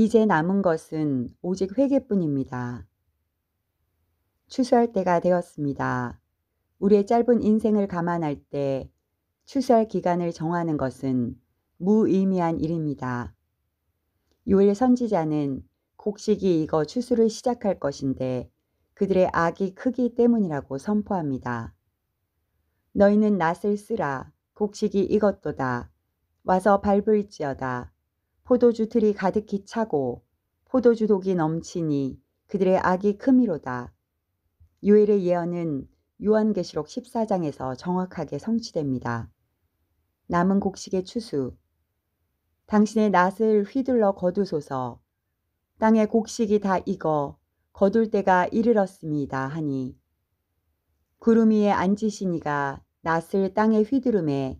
이제 남은 것은 오직 회개뿐입니다. 추수할 때가 되었습니다. 우리의 짧은 인생을 감안할 때 추수할 기간을 정하는 것은 무의미한 일입니다. 요일 선지자는 곡식이 익어 추수를 시작할 것인데 그들의 악이 크기 때문이라고 선포합니다. 너희는 낫을 쓰라 곡식이 익었도다 와서 밟을지어다 포도주 틀이 가득히 차고 포도주 독이 넘치니 그들의 악이 크미로다. 요엘의 예언은 요한계시록 14장에서 정확하게 성취됩니다. 남은 곡식의 추수 당신의 낫을 휘둘러 거두소서 땅의 곡식이 다 익어 거둘 때가 이르렀습니다 하니 구름 위에 앉으시니가 낫을 땅에 휘두르매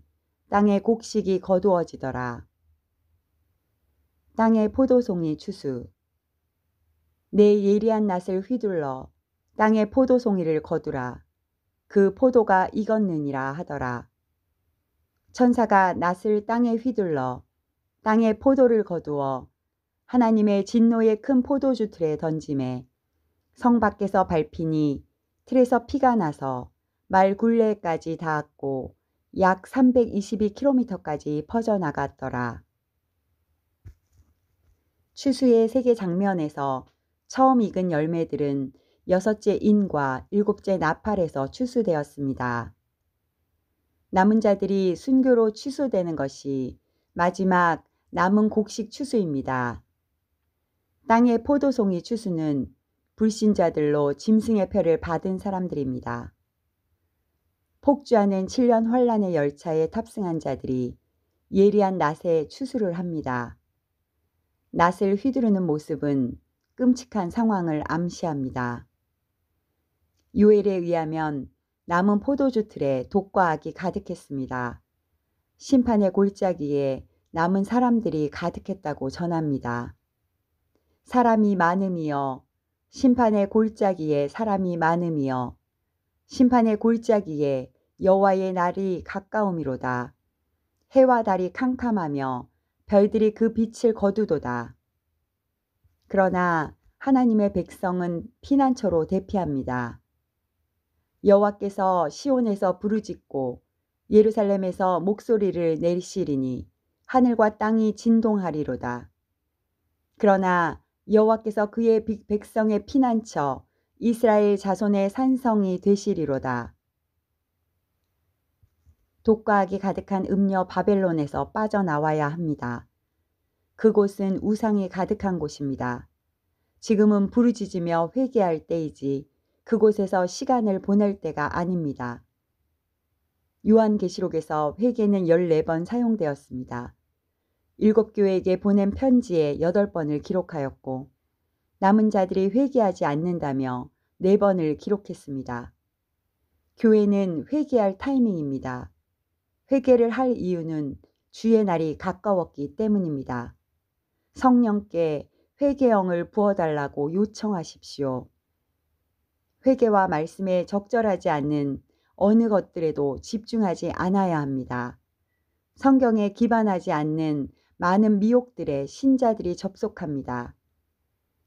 땅의 곡식이 거두어지더라. 땅의 포도송이 추수 내 예리한 낫을 휘둘러 땅의 포도송이를 거두라 그 포도가 익었느니라 하더라 천사가 낫을 땅에 휘둘러 땅의 포도를 거두어 하나님의 진노의 큰 포도주 틀에 던짐에 성 밖에서 밟히니 틀에서 피가 나서 말 굴레까지 닿았고 약 322km까지 퍼져나갔더라. 추수의 세계 장면에서 처음 익은 열매들은 여섯째 인과 일곱째 나팔에서 추수되었습니다. 남은 자들이 순교로 추수되는 것이 마지막 남은 곡식 추수입니다. 땅의 포도송이 추수는 불신자들로 짐승의 표를 받은 사람들입니다. 폭주하는 7년 환란의 열차에 탑승한 자들이 예리한 낫에 추수를 합니다. 낯을 휘두르는 모습은 끔찍한 상황을 암시합니다. 요엘에 의하면 남은 포도주 틀에 독과 악이 가득했습니다. 심판의 골짜기에 남은 사람들이 가득했다고 전합니다. 사람이 많음이여 심판의 골짜기에 사람이 많음이여 심판의 골짜기에 여호와의 날이 가까움이로다. 해와 달이 캄캄하며 별들이 그 빛을 거두도다. 그러나 하나님의 백성은 피난처로 대피합니다. 여호와께서 시온에서 부르짖고 예루살렘에서 목소리를 내리시리니 하늘과 땅이 진동하리로다. 그러나 여호와께서 그의 백성의 피난처 이스라엘 자손의 산성이 되시리로다. 독과학이 가득한 음녀 바벨론에서 빠져나와야 합니다. 그곳은 우상이 가득한 곳입니다. 지금은 부르짖으며 회개할 때이지 그곳에서 시간을 보낼 때가 아닙니다. 요한계시록에서 회개는 14번 사용되었습니다. 일곱 교회에게 보낸 편지에 8번을 기록하였고 남은 자들이 회개하지 않는다며 4번을 기록했습니다. 교회는 회개할 타이밍입니다. 회개를 할 이유는 주의 날이 가까웠기 때문입니다. 성령께 회개형을 부어달라고 요청하십시오. 회개와 말씀에 적절하지 않는 어느 것들에도 집중하지 않아야 합니다. 성경에 기반하지 않는 많은 미혹들의 신자들이 접속합니다.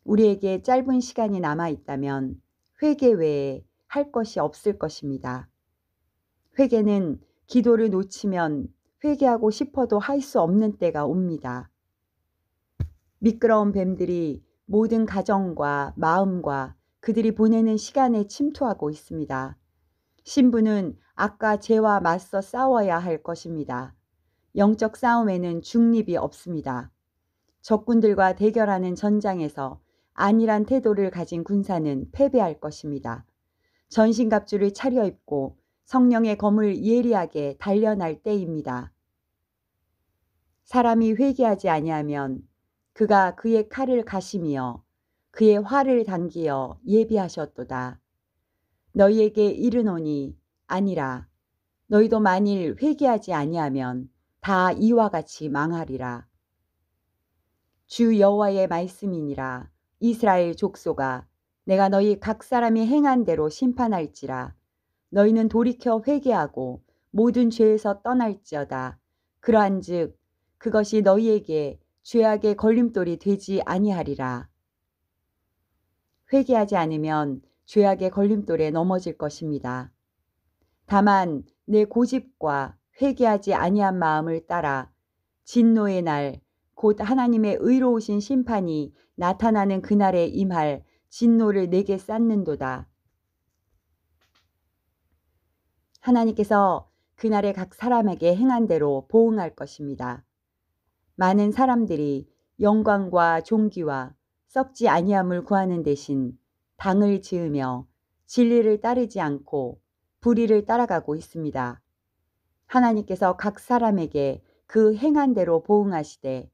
우리에게 짧은 시간이 남아 있다면 회개 외에 할 것이 없을 것입니다. 회개는 기도를 놓치면 회개하고 싶어도 할 수 없는 때가 옵니다. 미끄러운 뱀들이 모든 가정과 마음과 그들이 보내는 시간에 침투하고 있습니다. 신부는 아까 죄와 맞서 싸워야 할 것입니다. 영적 싸움에는 중립이 없습니다. 적군들과 대결하는 전장에서 안일한 태도를 가진 군사는 패배할 것입니다. 전신갑주를 차려입고 성령의 검을 예리하게 단련할 때입니다. 사람이 회개하지 아니하면 그가 그의 칼을 가심이여 그의 활을 당기어 예비하셨도다. 너희에게 이르노니 아니라 너희도 만일 회개하지 아니하면 다 이와 같이 망하리라. 주 여호와의 말씀이니라 이스라엘 족소가 내가 너희 각 사람이 행한 대로 심판할지라 너희는 돌이켜 회개하고 모든 죄에서 떠날지어다. 그러한즉 그것이 너희에게 죄악의 걸림돌이 되지 아니하리라. 회개하지 않으면 죄악의 걸림돌에 넘어질 것입니다. 다만 내 고집과 회개하지 아니한 마음을 따라 진노의 날 곧 하나님의 의로우신 심판이 나타나는 그날에 임할 진노를 내게 쌓는도다. 하나님께서 그날에 각 사람에게 행한 대로 보응할 것입니다. 많은 사람들이 영광과 종기와 썩지 아니함을 구하는 대신 당을 지으며 진리를 따르지 않고 불의를 따라가고 있습니다. 하나님께서 각 사람에게 그 행한 대로 보응하시되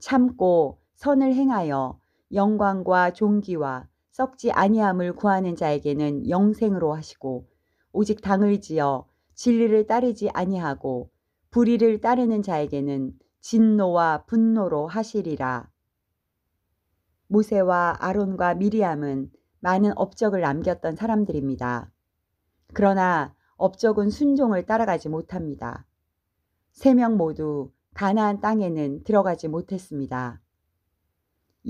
참고 선을 행하여 영광과 종기와 썩지 아니함을 구하는 자에게는 영생으로 하시고 오직 당을 지어 진리를 따르지 아니하고 불의를 따르는 자에게는 진노와 분노로 하시리라. 모세와 아론과 미리암은 많은 업적을 남겼던 사람들입니다. 그러나 업적은 순종을 따라가지 못합니다. 세 명 모두 가나안 땅에는 들어가지 못했습니다.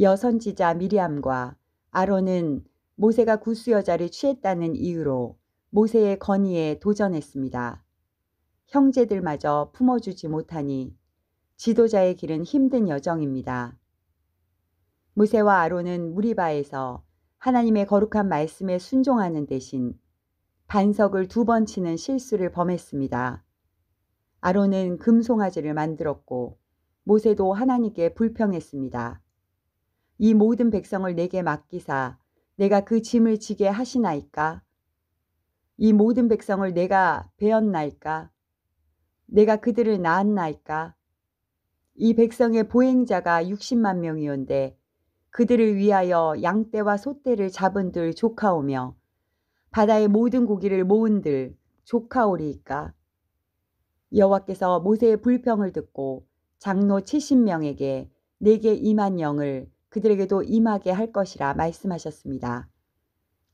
여 선지자 미리암과 아론은 모세가 구수 여자를 취했다는 이유로 모세의 건의에 도전했습니다. 형제들마저 품어주지 못하니 지도자의 길은 힘든 여정입니다. 모세와 아론은 무리바에서 하나님의 거룩한 말씀에 순종하는 대신 반석을 두 번 치는 실수를 범했습니다. 아론은 금송아지를 만들었고 모세도 하나님께 불평했습니다. 이 모든 백성을 내게 맡기사 내가 그 짐을 지게 하시나이까? 이 모든 백성을 내가 베었나이까 내가 그들을 낳았나이까? 이 백성의 보행자가 60만 명이온데 그들을 위하여 양떼와 소떼를 잡은들 조카오며 바다의 모든 고기를 모은들 조카오리이까? 여호와께서 모세의 불평을 듣고 장로 70명에게 내게 임한 영을 그들에게도 임하게 할 것이라 말씀하셨습니다.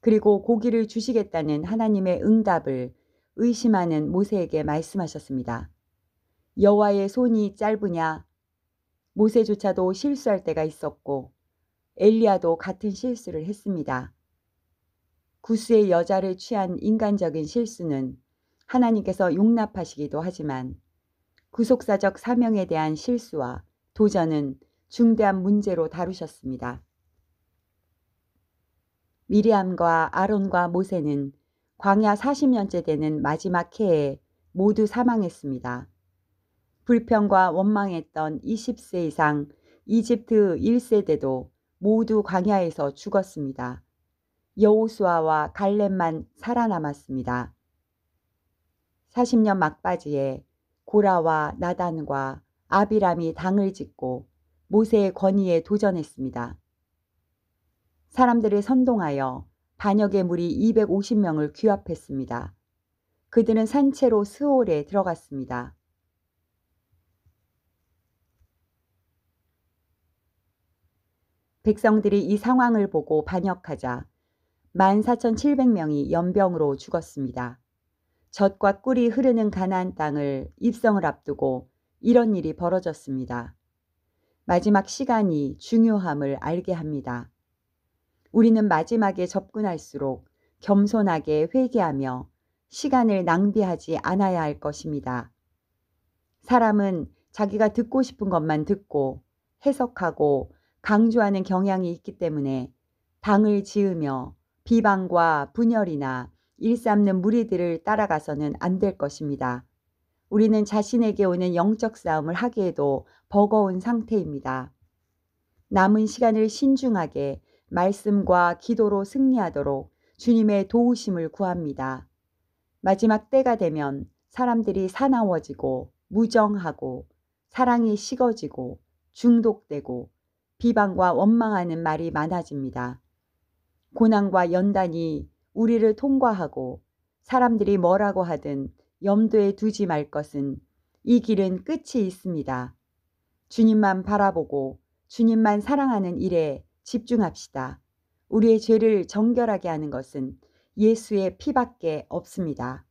그리고 고기를 주시겠다는 하나님의 응답을 의심하는 모세에게 말씀하셨습니다. 여호와의 손이 짧으냐? 모세조차도 실수할 때가 있었고 엘리야도 같은 실수를 했습니다. 구스의 여자를 취한 인간적인 실수는 하나님께서 용납하시기도 하지만 구속사적 사명에 대한 실수와 도전은 중대한 문제로 다루셨습니다. 미리암과 아론과 모세는 광야 40년째 되는 마지막 해에 모두 사망했습니다. 불평과 원망했던 20세 이상 이집트 1세대도 모두 광야에서 죽었습니다. 여호수아와 갈렙만 살아남았습니다. 40년 막바지에 고라와 나단과 아비람이 당을 짓고 모세의 권위에 도전했습니다. 사람들을 선동하여 반역의 무리 250명을 귀합했습니다. 그들은 산채로 스올에 들어갔습니다. 백성들이 이 상황을 보고 반역하자 14,700명이 연병으로 죽었습니다. 젖과 꿀이 흐르는 가나안 땅을 입성을 앞두고 이런 일이 벌어졌습니다. 마지막 시간이 중요함을 알게 합니다. 우리는 마지막에 접근할수록 겸손하게 회개하며 시간을 낭비하지 않아야 할 것입니다. 사람은 자기가 듣고 싶은 것만 듣고 해석하고 강조하는 경향이 있기 때문에 당을 지으며 비방과 분열이나 일삼는 무리들을 따라가서는 안 될 것입니다. 우리는 자신에게 오는 영적 싸움을 하기에도 버거운 상태입니다. 남은 시간을 신중하게 말씀과 기도로 승리하도록 주님의 도우심을 구합니다. 마지막 때가 되면 사람들이 사나워지고 무정하고 사랑이 식어지고 중독되고 비방과 원망하는 말이 많아집니다. 고난과 연단이 우리를 통과하고 사람들이 뭐라고 하든 염두에 두지 말 것은 이 길은 끝이 있습니다. 주님만 바라보고 주님만 사랑하는 일에 집중합시다. 우리의 죄를 정결하게 하는 것은 예수의 피밖에 없습니다.